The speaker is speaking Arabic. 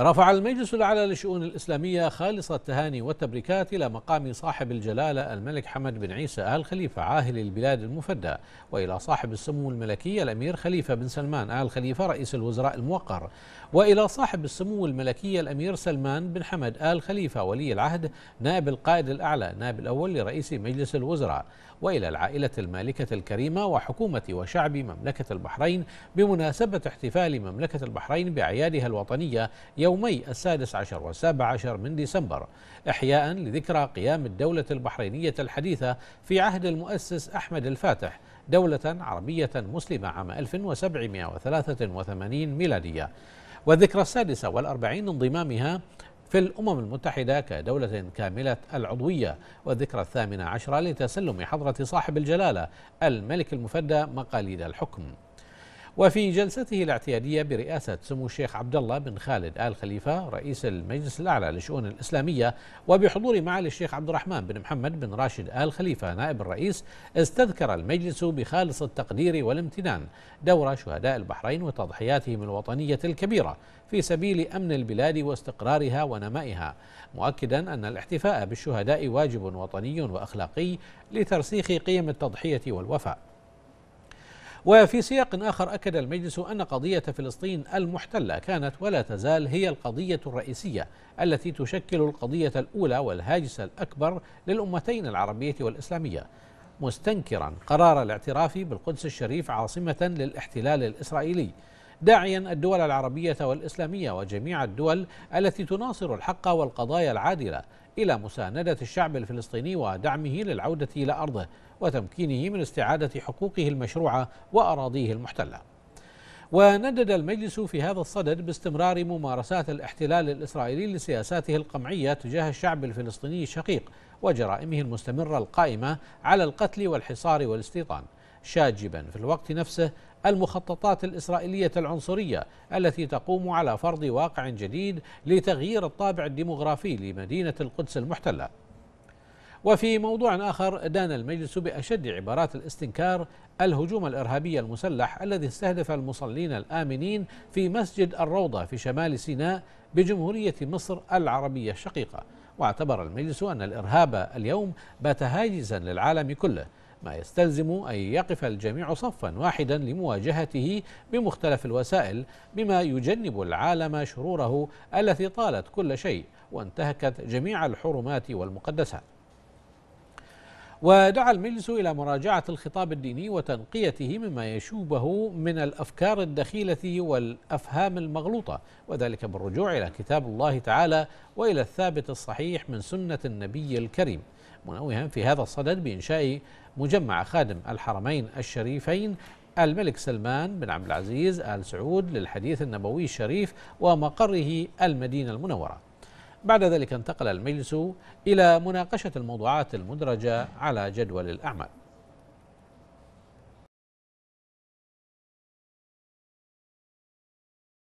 رفع المجلس الأعلى للشؤون الإسلامية خالص التهاني والتبريكات إلى مقام صاحب الجلالة الملك حمد بن عيسى آل خليفة عاهل البلاد المفدى وإلى صاحب السمو الملكي الأمير خليفة بن سلمان آل خليفة رئيس الوزراء الموقر وإلى صاحب السمو الملكي الأمير سلمان بن حمد آل خليفة ولي العهد نائب القائد الأعلى نائب الأول لرئيس مجلس الوزراء وإلى العائلة المالكة الكريمة وحكومة وشعب مملكة البحرين بمناسبة احتفال مملكة البحرين بأعيادها الوطنية يوم يومي السادس عشر والسابع عشر من ديسمبر إحياء لذكرى قيام الدولة البحرينية الحديثة في عهد المؤسس أحمد الفاتح دولة عربية مسلمة عام 1783 ميلادية والذكرى السادسة والأربعين انضمامها في الأمم المتحدة كدولة كاملة العضوية والذكرى الثامنة عشرة لتسلم حضرة صاحب الجلالة الملك المفدى مقاليد الحكم وفي جلسته الاعتيادية برئاسة سمو الشيخ عبد الله بن خالد آل خليفة رئيس المجلس الأعلى للشؤون الإسلامية وبحضور معالي الشيخ عبد الرحمن بن محمد بن راشد آل خليفة نائب الرئيس استذكر المجلس بخالص التقدير والامتنان دور شهداء البحرين وتضحياتهم الوطنية الكبيرة في سبيل أمن البلاد واستقرارها ونمائها مؤكدا أن الاحتفاء بالشهداء واجب وطني وأخلاقي لترسيخ قيم التضحية والوفاء وفي سياق آخر أكد المجلس أن قضية فلسطين المحتلة كانت ولا تزال هي القضية الرئيسية التي تشكل القضية الأولى والهاجس الأكبر للأمتين العربية والإسلامية مستنكرا قرار الاعتراف بالقدس الشريف عاصمة للاحتلال الإسرائيلي داعيا الدول العربية والإسلامية وجميع الدول التي تناصر الحق والقضايا العادلة إلى مساندة الشعب الفلسطيني ودعمه للعودة إلى أرضه وتمكينه من استعادة حقوقه المشروعة وأراضيه المحتلة وندد المجلس في هذا الصدد باستمرار ممارسات الاحتلال الإسرائيلي لسياساته القمعية تجاه الشعب الفلسطيني الشقيق وجرائمه المستمرة القائمة على القتل والحصار والاستيطان شاجبا في الوقت نفسه المخططات الإسرائيلية العنصرية التي تقوم على فرض واقع جديد لتغيير الطابع الديمغرافي لمدينة القدس المحتلة وفي موضوع آخر دان المجلس بأشد عبارات الاستنكار الهجوم الإرهابي المسلح الذي استهدف المصلين الآمنين في مسجد الروضة في شمال سيناء بجمهورية مصر العربية الشقيقة واعتبر المجلس أن الإرهاب اليوم بات هاجسا للعالم كله ما يستلزم أن يقف الجميع صفا واحدا لمواجهته بمختلف الوسائل بما يجنب العالم شروره التي طالت كل شيء وانتهكت جميع الحرمات والمقدسات ودعا المجلس إلى مراجعة الخطاب الديني وتنقيته مما يشوبه من الأفكار الدخيلة والأفهام المغلوطة وذلك بالرجوع إلى كتاب الله تعالى وإلى الثابت الصحيح من سنة النبي الكريم منوها في هذا الصدد بإنشاء مجمع خادم الحرمين الشريفين الملك سلمان بن عبد العزيز آل سعود للحديث النبوي الشريف ومقره المدينة المنورة بعد ذلك انتقل المجلس إلى مناقشة الموضوعات المدرجة على جدول الأعمال